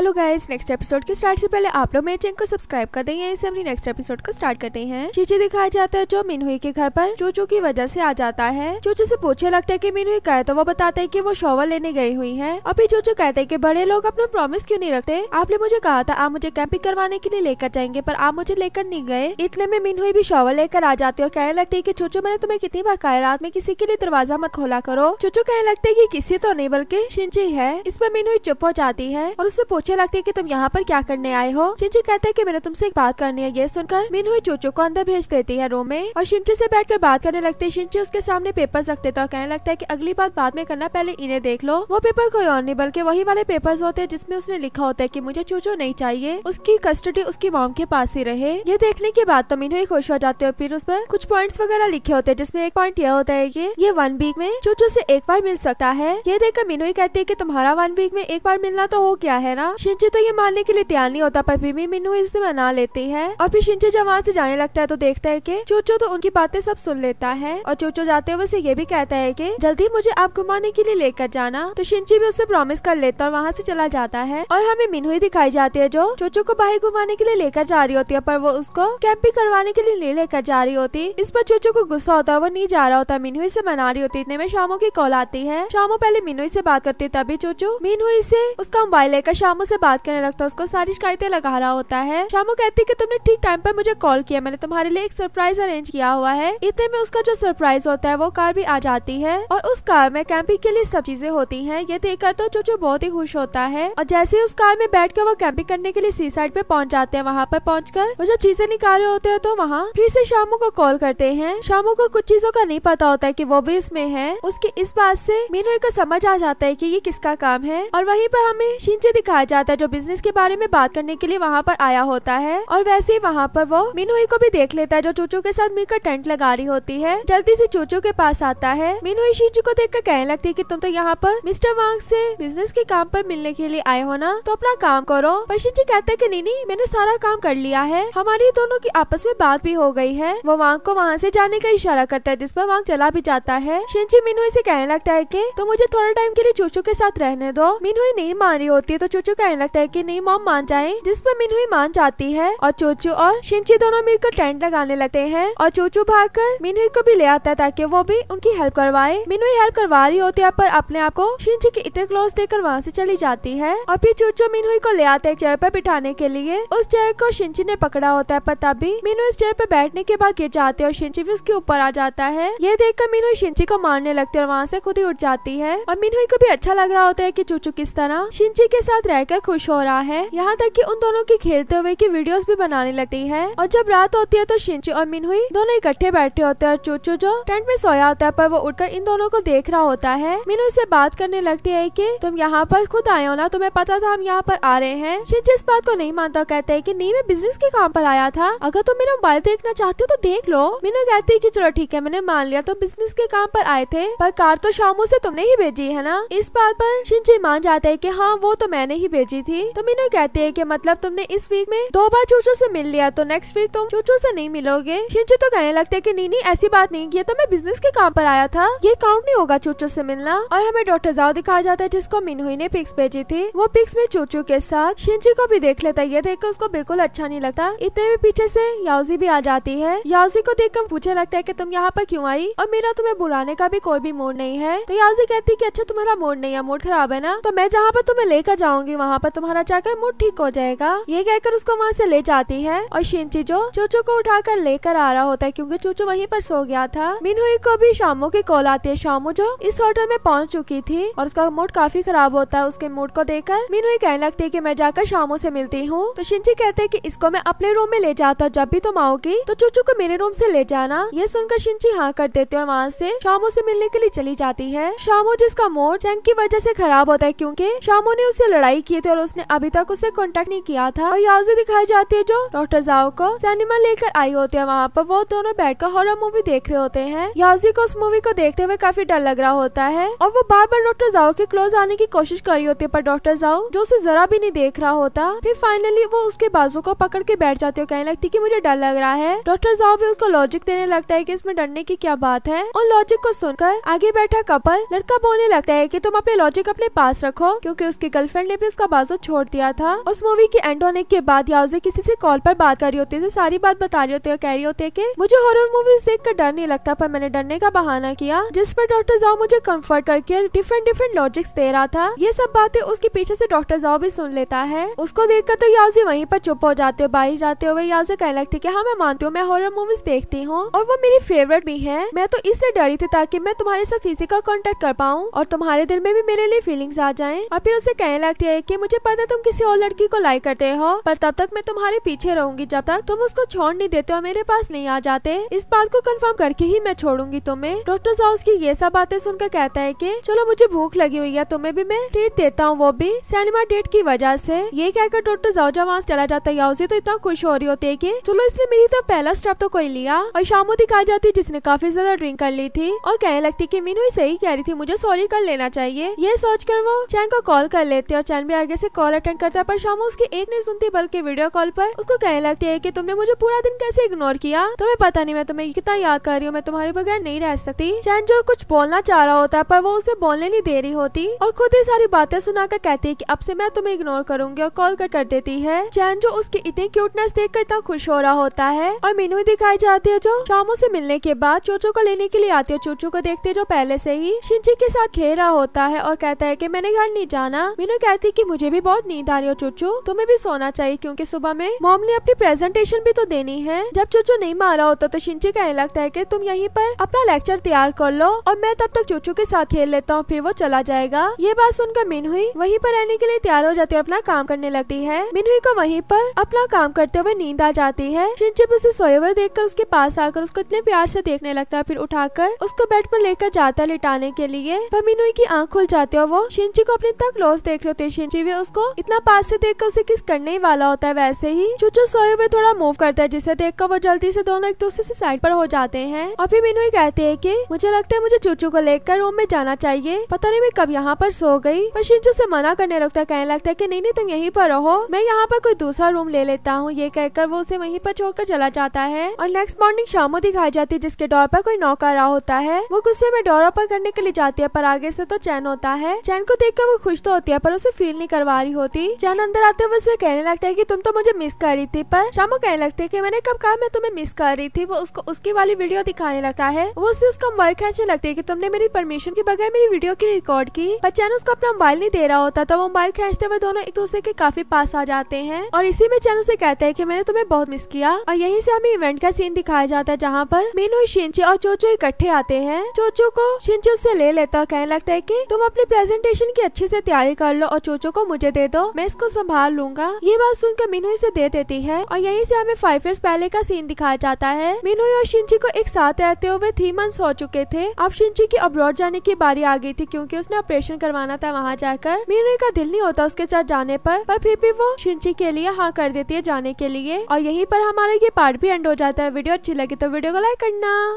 hello guys next episode के start से पहले आप लोग मेरे चैनल को सब्सक्राइब कर देंगे इसे अपनी नेक्स्ट एपिसोड को स्टार्ट करते हैं चीचे दिखाया जाता है जो मिनहुई के घर पर चूचू की वजह से आ जाता है चूचू से पूछे लगता है कि मिनहुई कहे तो वो बताते है कि वो शॉवर लेने गई हुई है और फिर चूचू कहते हैं कि बड़े लोग अपना प्रॉमिस क्यों नहीं रखते आपने मुझे कहा था आप मुझे कैंपिंग करवाने के लिए लेकर जाएंगे पर आप मुझे लेकर नहीं गए इतने में मिनहुई भी शॉवर लेकर आ जाती है और कहने लगती है की चूचू मैंने तुम्हें कितनी बार कहा रात में किसी के लिए दरवाजा मत खोला करो चूचू कहने लगते है की किसी तो नहीं बल्कि शिंची है इस पर मिनहुई चुप हो जाती है और उससे पूछे अच्छे लगते है की तुम यहाँ पर क्या करने आए हो चिंची कहते हैं की मैंने तुमसे एक बात करनी है ये सुनकर मिन हुई चोचो को अंदर भेज देती है रूम में और शिंची से बैठकर बात करने लगते है शिंची उसके सामने पेपर्स रखते थे और तो कहने लगता है की अगली बात बाद में करना पहले इन्हें देख लो वो पेपर कोई और नहीं बल्कि वही वाले पेपर होते हैं जिसमें उसने लिखा होता है की मुझे चोचो नहीं चाहिए उसकी कस्टडी उसकी मॉम के पास ही रहे ये देखने के बाद तो मीनू ही खुश हो जाते हैं फिर उस पर कुछ पॉइंट्स वगैरह लिखे होते हैं जिसमें एक पॉइंट यह होता है कि ये वन वीक में चोचो से एक बार मिल सकता है ये देखकर मीनू ही कहती है की तुम्हारा वन वीक में एक बार मिलना तो हो गया है ना शिंचे तो ये मानने के लिए तैयार नहीं होता पर बीबी मीनू इसे मना लेती है और फिर शिंचे जब वहाँ से जाने लगता है तो देखता है की चोचो तो उनकी बातें सब सुन लेता है और चोचो जाते हुए उसे ये भी कहता है की जल्दी मुझे आप घुमाने के लिए लेकर जाना तो शिंची भी उसे प्रॉमिस कर लेता है और वहाँ से चला जाता है और हमें मीनू ही दिखाई जाती है जो चोचो को बाहर घुमाने के लिए लेकर जा रही होती है पर वो उसको कैंपिंग करवाने के लिए ले लेकर जा रही होती इस पर चोचो को गुस्सा होता है वो नहीं जा रहा होता मीनू इसे मना रही होती इतने में शामो की कॉल आती है शामो पहले मीनू से बात करती है तभी चोचो मीनू से उसका मोबाइल लेकर शाम शामू से बात करने लगता है उसको सारी शिकायतें लगा रहा होता है शामू कहती है कि तुमने ठीक टाइम पर मुझे कॉल किया मैंने तुम्हारे लिए एक सरप्राइज अरेंज किया हुआ है इतने में उसका जो सरप्राइज होता है वो कार भी आ जाती है और उस कार में कैंपिंग के लिए सब चीजें होती है ये देखकर तो चोचो बहुत ही खुश होता है और जैसे ही उस कार में बैठ कर वो कैंपिंग करने के लिए सी साइड पे पहुंच जाते हैं वहाँ पर पहुँच कर वो जब चीजें निकाल रहे होते हैं तो वहाँ फिर से शामू को कॉल करते हैं शामू को कुछ चीजों का नहीं पता होता है की वो भी इसमें है उसके इस बात से मीनू को समझ आ जाता है की ये किसका काम है और वही पर हमें शिंचे दिखाया जाता है जो बिजनेस के बारे में बात करने के लिए वहाँ पर आया होता है और वैसे ही वहाँ पर वो मीनू को भी देख लेता है जो चूचू के साथ मिलकर टेंट लगा रही होती है जल्दी से चूचू के पास आता है मीनू शिजू को देख कर कहने लगती है की तुम तो यहाँ पर मिस्टर वांग से बिजनेस के काम पर मिलने के लिए आए हो ना तो अपना काम करो पर शिजू कहता है की नीनी मैंने सारा काम कर लिया है हमारी दोनों की आपस में बात भी हो गई है वो वांग को वहाँ से जाने का इशारा करता है जिस पर वांग चला भी जाता है शिंची मीनू से कहने लगता है की तो मुझे थोड़ा टाइम के लिए चूचू के साथ रहने दो मीनू नहीं मान रही होती है तो चूचू कहने लगता है कि नहीं मॉम मान जाए जिस पर मिनहुई मान जाती है और चोचू और शिंची दोनों मिलकर टेंट लगाने लगते हैं और चोचू भाग कर मिनहुई को भी ले आता है ताकि वो भी उनकी हेल्प करवाए मिनहुई हेल्प करवा रही होती है पर अपने आप को शिंची के इतने क्लोज देकर वहाँ से चली जाती है और फिर चोचू मिनहुई को ले आते है चेयर पर बिठाने के लिए उस चेयर को शिंची ने पकड़ा होता है पर तभी मीनू इस चेयर पर बैठने के बाद गिर जाते और शिंची भी उसके ऊपर आ जाता है ये देखकर मीनू शिंची को मारने लगती है और वहाँ से खुद ही उठ जाती है और मीनू को भी अच्छा लग रहा होता है की चूचू किस तरह शिंची के साथ रह देखकर खुश हो रहा है यहाँ तक कि उन दोनों की खेलते हुए की वीडियोस भी बनाने लगती है और जब रात होती है तो शिंची और मिनहुई दोनों इकट्ठे बैठे होते हैं और चूचू जो टेंट में सोया होता है पर वो उठकर इन दोनों को देख रहा होता है मीनू से बात करने लगती है की तुम यहाँ पर खुद आये हो ना तुम्हें पता था हम यहाँ पर आ रहे हैं शिंची इस बात को नहीं मानता कहते है की नहीं मैं बिजनेस के काम पर आया था अगर तुम मेरा मोबाइल देखना चाहते हो तो देख लो मीनू कहती है की चलो ठीक है मैंने मान लिया तुम बिजनेस के काम पर आए थे पर कार तो शामू से तुमने ही भेजी है ना इस बात पर शिंची मान जाते है की हाँ वो तो मैंने ही भेजी भेजी थी तो मीनू कहती है की मतलब तुमने इस वीक में दो बार चूचू से मिल लिया तो नेक्स्ट वीक तुम चूचू से नहीं मिलोगे शिंजू तो कहने लगते है की नीनी ऐसी बात नहीं की तो मैं बिजनेस के काम पर आया था ये काउंट नहीं होगा चूचू से मिलना और हमें डॉक्टर जाओ दिखाया जाता है जिसको मीनू ने पिक्स भेजी थी वो पिक्स में चूचू के साथ शिंची को भी देख लेता है ये देख उसको बिल्कुल अच्छा नहीं लगता इतने भी पीछे से याउजी भी आ जाती है याउजी को देख पूछे लगता है की तुम यहाँ पर क्यूँ आई और मेरा तुम्हें बुलाने का भी कोई भी मूड नहीं है तो याउजी कहती है की अच्छा तुम्हारा मूड नहीं है मूड खराब है ना तो मैं जहाँ पर तुम्हें लेकर जाऊंगी वहाँ वहाँ पर तुम्हारा जाकर मूड ठीक हो जाएगा ये कहकर उसको वहाँ से ले जाती है और शिंची जो चूचू को उठाकर लेकर आ रहा होता है क्योंकि चूचू वहीं पर सो गया था मिनहुई को भी शामो की कॉल आती है शामो जो इस होटल में पहुंच चुकी थी और उसका मूड काफी खराब होता है उसके मूड को देखकर मिनहुई कहने लगती है की मैं जाकर शामो से मिलती हूँ तो शिंची कहते है की इसको मैं अपने रूम में ले जाता हूँ जब भी तुम आओगी तो चूचू को मेरे रूम से ले जाना ये सुनकर शिंची हाँ कर देती और वहाँ से शामो से मिलने के लिए चली जाती है शामो जिसका मूड जंग की वजह से खराब होता है क्योंकि शामो ने उससे लड़ाई की थी और उसने अभी तक उसे कॉन्टेक्ट नहीं किया था और से दिखाई जाती है जो डॉक्टर जाओ को सिनेमा लेकर आई होती है वहाँ पर वो दोनों बैठकर हॉरर मूवी देख रहे होते हैं याउजी को उस मूवी को देखते हुए काफी डर लग रहा होता है और वो बार बार डॉक्टर जाओ के क्लोज आने की कोशिश कर रही होती है पर डॉक्टर जाओ जो उसे जरा भी नहीं देख रहा होता फिर फाइनली वो उसके बाजू को पकड़ के बैठ जाती है कहने लगती की मुझे डर लग रहा है डॉक्टर जाओ भी उसको लॉजिक देने लगता है की इसमें डरने की क्या बात है और लॉजिक को सुनकर आगे बैठा कपल लड़का बोलने लगता है की तुम अपने लॉजिक अपने पास रखो क्यूँकी उसकी गर्लफ्रेंड ने भी उसका बाजू छोड़ दिया था उस मूवी के एंड होने के बाद याउजे किसी से कॉल पर बात कर रही होती है सारी बात बता रही होती है कह रही होती है की मुझे हॉरर मूवीज देख कर डर नहीं लगता पर मैंने डरने का बहाना किया जिस पर डॉक्टर जाओ मुझे कम्फर्ट करके डिफरेंट डिफरेंट लॉजिक्स दे रहा था ये सब बातें उसके पीछे से डॉक्टर जाओ भी सुन लेता है उसको देख कर तो याउजी वहीं पर चुप हो जाते हो बाहर जाते हुए याउजी कहने लगती है हाँ मैं मानती हूँ मैं हॉरर मूवीज देखती हूँ और वो मेरी फेवरेट भी है मैं तो इसलिए डरी थी ताकि मैं तुम्हारे साथ फिजिकल कॉन्टेक्ट कर पाऊँ और तुम्हारे दिल में भी मेरे लिए फीलिंग्स आ जाए और फिर उसे कहने लगती है कि मुझे पता तुम किसी और लड़की को लाइक करते हो पर तब तक मैं तुम्हारे पीछे रहूंगी जब तक तुम उसको छोड़ नहीं देते हो मेरे पास नहीं आ जाते इस बात को कंफर्म करके ही मैं छोड़ूंगी तुम्हें डॉक्टर साउस की ये सब बातें सुनकर कहता है की चलो मुझे भूख लगी हुई है तुम्हें भी मैं ट्रीट देता हूँ वो भी सिनेमा डेट की वजह से ये कहकर डॉक्टर जाओजा वहाँ चला जाता है उसे तो इतना खुश हो रही होती है की चलो इसने मेरी तो पहला स्टेप तो कोई लिया और शामो दिखाई जाती जिसने काफी ज्यादा ड्रिंक कर ली थी और कहने लगती की मीनू सही कह रही थी मुझे सॉरी कर लेना चाहिए ये सोचकर वो चैन को कॉल कर लेते और चैन भी आगे से कॉल अटेंड करता है पर शामू उसकी एक नहीं सुनती बल्कि वीडियो कॉल पर उसको कहने लगती है की तुमने मुझे पूरा दिन कैसे इग्नोर किया तुम्हें पता नहीं मैं तुम्हें कितना याद कर रही हूँ मैं तुम्हारे बगैर नहीं रह सकती चैन जो कुछ बोलना चाह रहा होता है पर वो उसे बोलने नहीं दे रही होती और खुद ही सारी बातें सुनाकर कहती है की अब से मैं तुम्हें इग्नोर करूंगी और कॉल कर देती है चैन जो उसकी इतनी क्यूटनेस देख कर इतना खुश हो रहा होता है और मीनू दिखाई जाती है जो शामू से मिलने के बाद चोचो को लेने के लिए आती है चोचो को देखते जो पहले से ही शिंजी के साथ खेल रहा होता है और कहता है की मैंने घर नहीं जाना मीनू कहती की मुझे भी बहुत नींद आ रही हो चूचू तुम्हें भी सोना चाहिए क्योंकि सुबह में मॉम ने अपनी प्रेजेंटेशन भी तो देनी है जब चूचू नहीं मारा होता तो शिंची कहने लगता है की तुम यहीं पर अपना लेक्चर तैयार कर लो और मैं तब तक चूचू के साथ खेल लेता हूँ फिर वो चला जाएगा ये बात सुनकर मिनहुई वही पर रहने के लिए तैयार हो जाती है अपना काम करने लगती है मिनहुई को वही पर अपना काम करते हुए नींद आ जाती है शिंचिप उसे सोए हुए कर उसके पास आकर उसको इतने प्यार से देखने लगता है फिर उठाकर उसको बेड पर लेकर जाता है लिटाने के लिए पर मिनहुई की आंख खुल जाती है वो शिंची को अपने तक लॉस देख रहे होते शिंची बैठी हुए उसको इतना पास से देख उसे किस करने ही वाला होता है वैसे ही चूचू सोए हुए थोड़ा मूव करता है जिसे देख कर वो जल्दी से दोनों एक दूसरे से साइड पर हो जाते हैं और फिर मीनू ही कहते हैं की मुझे लगता है मुझे चूचू को लेकर रूम में जाना चाहिए पता नहीं मैं कब यहाँ पर सो गई पर शिंचू से मना करने लगता है कहने लगता है की नहीं नहीं तुम यहीं पर रहो मैं यहाँ पर कोई दूसरा रूम ले लेता हूँ ये कहकर वो उसे वहीं पर छोड़कर चला जाता है और नेक्स्ट मॉर्निंग शामो दिखाई जाती है जिसके डोर पर कोई नौकर रहा होता है वो गुस्से में डोर पर करने के लिए जाती है पर आगे से तो चैन होता है चैन को देखकर वो खुश तो होती है पर उसे फील नहीं करवा रही होती जान अंदर आते हुए उसे कहने लगता है की तुम तो मुझे मिस कर रही थी पर शामो कहने लगते है की मैंने कब कहा मैं तुम्हें मिस कर रही थी वो उसको उसकी वाली वीडियो दिखाने लगता है वो उसे उसका मोबाइल खेचने लगती है की तुमने मेरी परमिशन के बगैर मेरी वीडियो की रिकॉर्ड की पर चैन उसको अपना मोबाइल नहीं दे रहा होता तो वो मोबाइल खेचते हुए दोनों एक दूसरे के काफी पास आ जाते हैं और इसी में चैन उसे कहते हैं की मैंने तुम्हें बहुत मिस किया और यही से हमें इवेंट का सीन दिखाया जाता है जहाँ पर मीनू शिंचे और चोचो इकट्ठे आते हैं चोचो को शिंचे उससे ले लेता है कहने लगता है की तुम अपनी प्रेजेंटेशन की अच्छे से तैयारी कर लो और चोचो को को मुझे दे दो मैं इसको संभाल लूंगा ये बात सुनकर मीनू इसे दे देती है और यही से हमें फाइव ईयर्स पहले का सीन दिखाया जाता है मीनू और शिंची को एक साथ रहते हुए थ्री मंथ्स हो चुके थे अब शिंची की अब्रॉड जाने की बारी आ गई थी क्योंकि उसने ऑपरेशन करवाना था वहाँ जाकर मीनू का दिल नहीं होता उसके साथ जाने पर, पर फिर भी वो शिंची के लिए हाँ कर देती है जाने के लिए और यहीं पर हमारा ये पार्ट भी एंड हो जाता है वीडियो अच्छी लगी तो वीडियो को लाइक करना